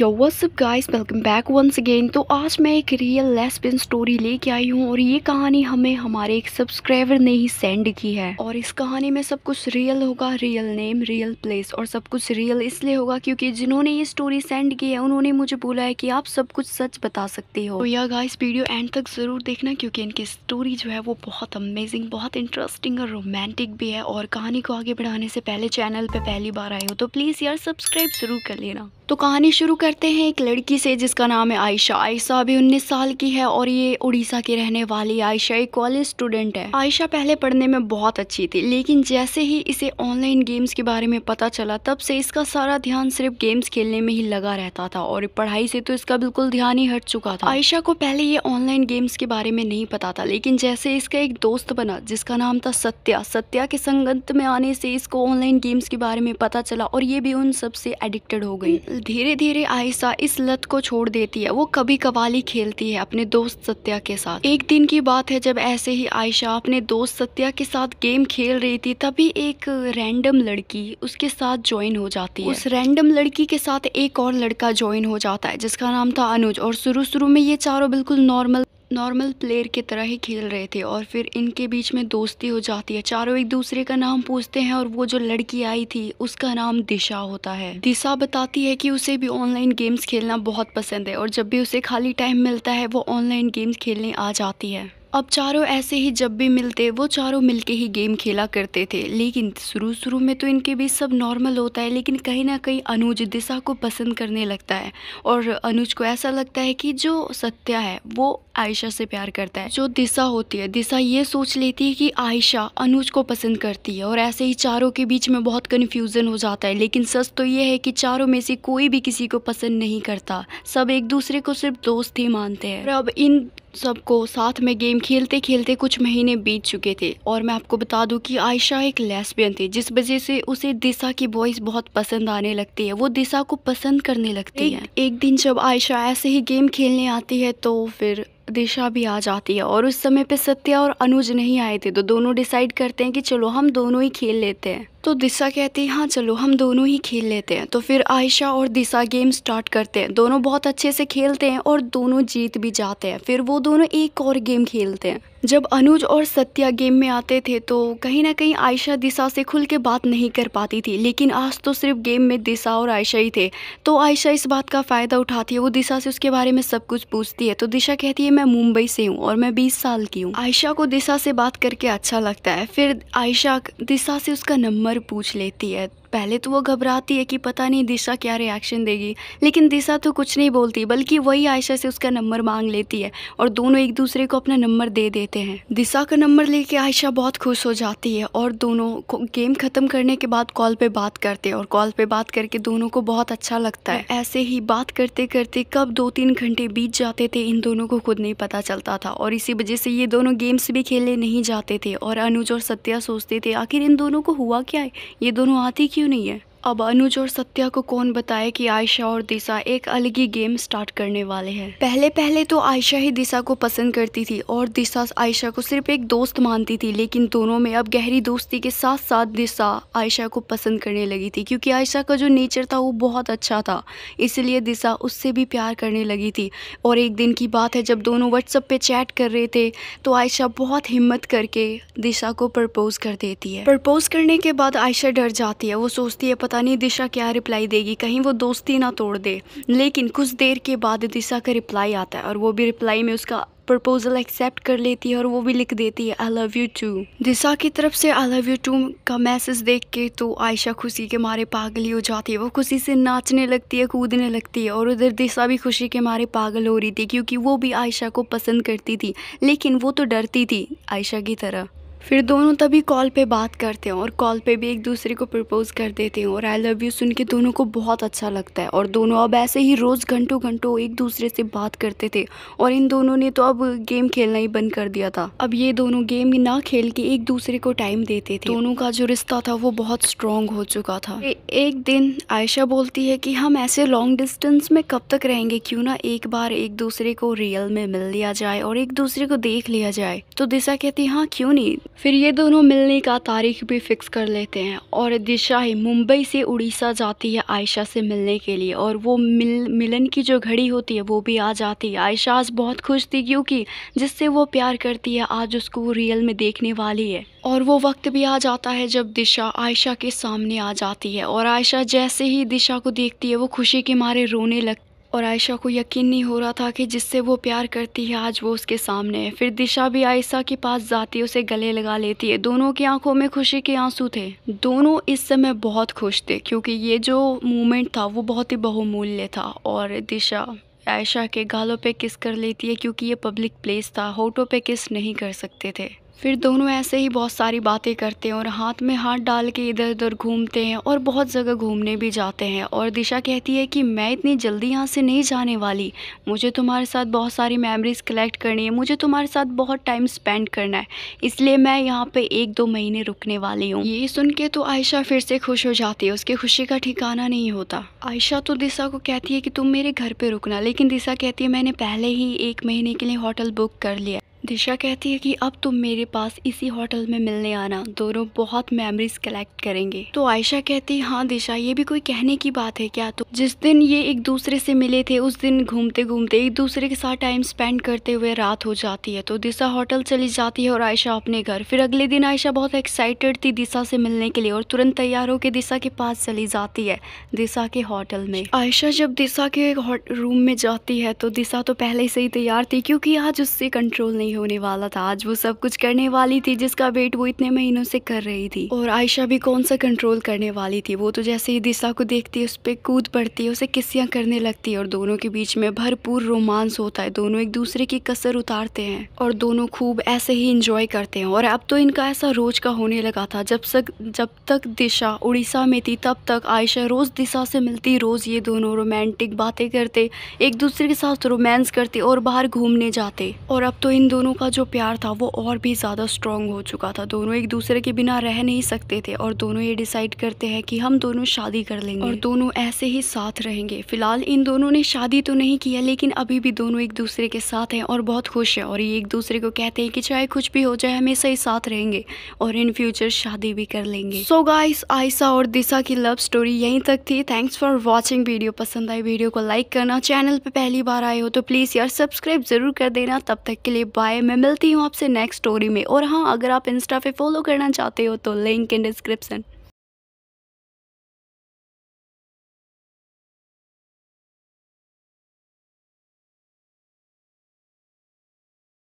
यो WhatsApp guys welcome back once again तो आज मैं एक रियल लेस्बियन स्टोरी लेके आई हूँ और ये कहानी हमें हमारे एक सब्सक्राइबर ने ही सेंड की है और इस कहानी में सब कुछ रियल होगा रियल नेम रियल प्लेस और सब कुछ रियल इसलिए होगा क्योंकि जिन्होंने ये स्टोरी सेंड की है उन्होंने मुझे बोला है कि आप सब कुछ सच बता सकते हो तो यह गाइस वीडियो एंड तक ज़रूर देखना क्योंकि इनकी स्टोरी जो है वो बहुत अमेजिंग बहुत इंटरेस्टिंग और रोमांटिक भी है और कहानी को आगे बढ़ाने से पहले चैनल पर पहली बार आए हो तो प्लीज़ यार सब्सक्राइब ज़रूर कर लेना तो कहानी शुरू करते हैं एक लड़की से जिसका नाम है आयशा आयशा अभी उन्नीस साल की है और ये उड़ीसा की रहने वाली आयशा एक कॉलेज स्टूडेंट है आयशा पहले पढ़ने में बहुत अच्छी थी लेकिन जैसे ही इसे ऑनलाइन गेम्स के बारे में पता चला तब से इसका सारा ध्यान सिर्फ गेम्स खेलने में ही लगा रहता था और पढ़ाई से तो इसका बिल्कुल ध्यान ही हट चुका था आयशा को पहले ये ऑनलाइन गेम्स के बारे में नहीं पता था लेकिन जैसे इसका एक दोस्त बना जिसका नाम था सत्या सत्या के संगत में आने से इसको ऑनलाइन गेम्स के बारे में पता चला और ये भी उन सबसे एडिक्टेड हो गई धीरे धीरे आयशा इस लत को छोड़ देती है वो कभी कवाली खेलती है अपने दोस्त सत्या के साथ एक दिन की बात है जब ऐसे ही आयशा अपने दोस्त सत्या के साथ गेम खेल रही थी तभी एक रैंडम लड़की उसके साथ ज्वाइन हो जाती है उस रैंडम लड़की के साथ एक और लड़का ज्वाइन हो जाता है जिसका नाम था अनुज और शुरू शुरू में ये चारों बिल्कुल नॉर्मल नॉर्मल प्लेयर की तरह ही खेल रहे थे और फिर इनके बीच में दोस्ती हो जाती है चारों एक दूसरे का नाम पूछते हैं और वो जो लड़की आई थी उसका नाम दिशा होता है दिशा बताती है कि उसे भी ऑनलाइन गेम्स खेलना बहुत पसंद है और जब भी उसे खाली टाइम मिलता है वो ऑनलाइन गेम्स खेलने आ जाती है अब चारों ऐसे ही जब भी मिलते वो चारों मिलके ही गेम खेला करते थे लेकिन शुरू शुरू में तो इनके बीच सब नॉर्मल होता है लेकिन कहीं ना कहीं अनुज दिशा को पसंद करने लगता है और अनुज को ऐसा लगता है कि जो सत्या है वो आयशा से प्यार करता है जो दिशा होती है दिशा ये सोच लेती है कि आयशा अनुज को पसंद करती है और ऐसे ही चारों के बीच में बहुत कन्फ्यूज़न हो जाता है लेकिन सच तो ये है कि चारों में से कोई भी किसी को पसंद नहीं करता सब एक दूसरे को सिर्फ दोस्त ही मानते हैं और अब इन सबको साथ में गेम खेलते खेलते कुछ महीने बीत चुके थे और मैं आपको बता दूं कि आयशा एक लेस्बियन थी जिस वजह से उसे दिशा की वॉइस बहुत पसंद आने लगती है वो दिशा को पसंद करने लगती एक, है एक दिन जब आयशा ऐसे ही गेम खेलने आती है तो फिर दिशा भी आ जाती है और उस समय पे सत्या और अनुज नहीं आए थे तो दोनों डिसाइड करते हैं कि चलो हम दोनों ही खेल लेते हैं तो दिशा कहती है हाँ चलो हम दोनों ही खेल लेते हैं तो फिर आयशा और दिशा गेम स्टार्ट करते हैं दोनों बहुत अच्छे से खेलते हैं और दोनों जीत भी जाते हैं फिर वो दोनों एक और गेम खेलते हैं जब अनुज और सत्या गेम में आते थे तो कहीं ना कहीं आयशा दिशा से खुल के बात नहीं कर पाती थी लेकिन आज तो सिर्फ गेम में दिशा और आयशा ही थे तो आयशा इस बात का फ़ायदा उठाती है वो दिशा से उसके बारे में सब कुछ पूछती है तो दिशा कहती है मैं मुंबई से हूँ और मैं 20 साल की हूँ आयशा को दिशा से बात करके अच्छा लगता है फिर आयशा दिशा से उसका नंबर और पूछ लेती है पहले तो वो घबराती है कि पता नहीं दिशा क्या रिएक्शन देगी लेकिन दिशा तो कुछ नहीं बोलती बल्कि वही आयशा से उसका नंबर मांग लेती है और दोनों एक दूसरे को अपना नंबर दे देते हैं दिशा का नंबर लेके आयशा बहुत खुश हो जाती है और दोनों गेम ख़त्म करने के बाद कॉल पे बात करते हैं और कॉल पे बात करके दोनों को बहुत अच्छा लगता है ऐसे ही बात करते करते कब दो तीन घंटे बीत जाते थे इन दोनों को खुद नहीं पता चलता था और इसी वजह से ये दोनों गेम्स भी खेलने नहीं जाते थे और अनुज और सत्या सोचते थे आखिर इन दोनों को हुआ क्या है ये दोनों आती क्यों क्यों नहीं है अब अनुज और सत्या को कौन बताए कि आयशा और दिशा एक अलग ही गेम स्टार्ट करने वाले हैं पहले पहले तो आयशा ही दिशा को पसंद करती थी और दिशा आयशा को सिर्फ एक दोस्त मानती थी लेकिन दोनों में अब गहरी दोस्ती के साथ साथ दिशा आयशा को पसंद करने लगी थी क्योंकि आयशा का जो नेचर था वो बहुत अच्छा था इसलिए दिशा उससे भी प्यार करने लगी थी और एक दिन की बात है जब दोनों व्हाट्सअप पे चैट कर रहे थे तो आयशा बहुत हिम्मत करके दिशा को प्रपोज कर देती है प्रपोज करने के बाद आयशा डर जाती है वो सोचती है पता पता नहीं दिशा क्या रिप्लाई देगी कहीं वो दोस्ती ना तोड़ दे लेकिन कुछ देर के बाद दिशा का रिप्लाई आता है और वो भी रिप्लाई में उसका प्रपोजल एक्सेप्ट कर लेती है और वो भी लिख देती है I love you too Disha की तरफ से आई लव यू टू का मैसेज देख के तो आयशा खुशी के मारे पागल ही हो जाती है वो खुशी से नाचने लगती है कूदने लगती है और उधर दिशा भी खुशी के मारे पागल हो रही थी क्योंकि वो भी आयशा को पसंद करती थी लेकिन वो तो डरती थी आयशा की तरह फिर दोनों तभी कॉल पे बात करते हैं और कॉल पे भी एक दूसरे को प्रपोज़ कर देते हैं और आई लव यू सुन के दोनों को बहुत अच्छा लगता है और दोनों अब ऐसे ही रोज़ घंटों घंटों एक दूसरे से बात करते थे और इन दोनों ने तो अब गेम खेलना ही बंद कर दिया था अब ये दोनों गेम ना खेल के एक दूसरे को टाइम देते थे दोनों का जो रिश्ता था वो बहुत स्ट्रॉन्ग हो चुका था एक दिन आयशा बोलती है कि हम ऐसे लॉन्ग डिस्टेंस में कब तक रहेंगे क्यों ना एक बार एक दूसरे को रियल में मिल लिया जाए और एक दूसरे को देख लिया जाए तो दिशा कहती हाँ क्यों नहीं फिर ये दोनों मिलने का तारीख भी फिक्स कर लेते हैं और दिशा ही मुंबई से उड़ीसा जाती है आयशा से मिलने के लिए और वो मिल मिलन की जो घड़ी होती है वो भी आ जाती है आयशा आज बहुत खुश थी क्योंकि जिससे वो प्यार करती है आज उसको वो रियल में देखने वाली है और वो वक्त भी आ जाता है जब दिशा आयशा के सामने आ जाती है और आयशा जैसे ही दिशा को देखती है वो खुशी के मारे रोने लगती और आयशा को यकीन नहीं हो रहा था कि जिससे वो प्यार करती है आज वो उसके सामने है फिर दिशा भी आयशा के पास जाती है उसे गले लगा लेती है दोनों की आंखों में खुशी के आंसू थे दोनों इस समय बहुत खुश थे क्योंकि ये जो मोमेंट था वो बहुत ही बहुमूल्य था और दिशा आयशा के गालों पे किस कर लेती है क्योंकि ये पब्लिक प्लेस था होटों पे किस नहीं कर सकते थे फिर दोनों ऐसे ही बहुत सारी बातें करते हैं और हाथ में हाथ डाल के इधर उधर घूमते हैं और बहुत जगह घूमने भी जाते हैं और दिशा कहती है कि मैं इतनी जल्दी यहाँ से नहीं जाने वाली मुझे तुम्हारे साथ बहुत सारी मेमोरीज़ कलेक्ट करनी है मुझे तुम्हारे साथ बहुत टाइम स्पेंड करना है इसलिए मैं यहाँ पर एक दो महीने रुकने वाली हूँ ये सुन के तो आयशा फिर से खुश हो जाती है उसकी खुशी का ठिकाना नहीं होता आयशा तो दिशा को कहती है कि तुम मेरे घर पर रुकना लेकिन दिशा कहती है मैंने पहले ही एक महीने के लिए होटल बुक कर लिया दिशा कहती है कि अब तुम मेरे पास इसी होटल में मिलने आना दोनों बहुत मेमोरीज कलेक्ट करेंगे तो आयशा कहती है हाँ दिशा ये भी कोई कहने की बात है क्या तो जिस दिन ये एक दूसरे से मिले थे उस दिन घूमते घूमते एक दूसरे के साथ टाइम स्पेंड करते हुए रात हो जाती है तो दिशा होटल चली जाती है और आयशा अपने घर फिर अगले दिन आयशा बहुत एक्साइटेड थी दिशा से मिलने के लिए और तुरंत तैयार होकर दिशा के पास चली जाती है दिशा के होटल में आयशा जब दिशा के रूम में जाती है तो दिशा तो पहले से ही तैयार थी क्योंकि आज उससे कंट्रोल नहीं नहीं होने वाला था आज वो सब कुछ करने वाली थी जिसका वेट वो इतने महीनों से कर रही थी और आयशा भी कौन सा कंट्रोल करने वाली थी वो तो जैसे ही दिशा को देखती है उस पर कूद पड़ती है उसे किस्सियाँ करने लगती है और दोनों के बीच में भरपूर रोमांस होता है दोनों एक दूसरे की कसर उतारते हैं और दोनों खूब ऐसे ही इंजॉय करते हैं और अब तो इनका ऐसा रोज का होने लगा था जब तक जब तक दिशा उड़ीसा में थी तब तक आयशा रोज़ दिशा से मिलती रोज़ ये दोनों रोमांटिक बातें करते एक दूसरे के साथ रोमांस करते और बाहर घूमने जाते और अब तो इन दोनों दोनों का जो प्यार था वो और भी ज़्यादा स्ट्रॉन्ग हो चुका था दोनों एक दूसरे के बिना रह नहीं सकते थे और दोनों ये डिसाइड करते हैं कि हम दोनों शादी कर लेंगे और दोनों ऐसे ही साथ रहेंगे फिलहाल इन दोनों ने शादी तो नहीं किया लेकिन अभी भी दोनों एक दूसरे के साथ हैं और बहुत खुश हैं और ये एक दूसरे को कहते हैं कि चाहे कुछ भी हो जाए हमेशा ही साथ रहेंगे और इन फ्यूचर शादी भी कर लेंगे सो गाइस आयसा और दिशा की लव स्टोरी यहीं तक थी थैंक्स फॉर वॉचिंग वीडियो पसंद आई वीडियो को लाइक करना चैनल पर पहली बार आए हो तो प्लीज़ यार सब्सक्राइब ज़रूर कर देना तब तक के लिए बाय बाय मैं मिलती हूँ आपसे नेक्स्ट स्टोरी में और हाँ अगर आप इंस्टा पे फॉलो करना चाहते हो तो लिंक इन डिस्क्रिप्सन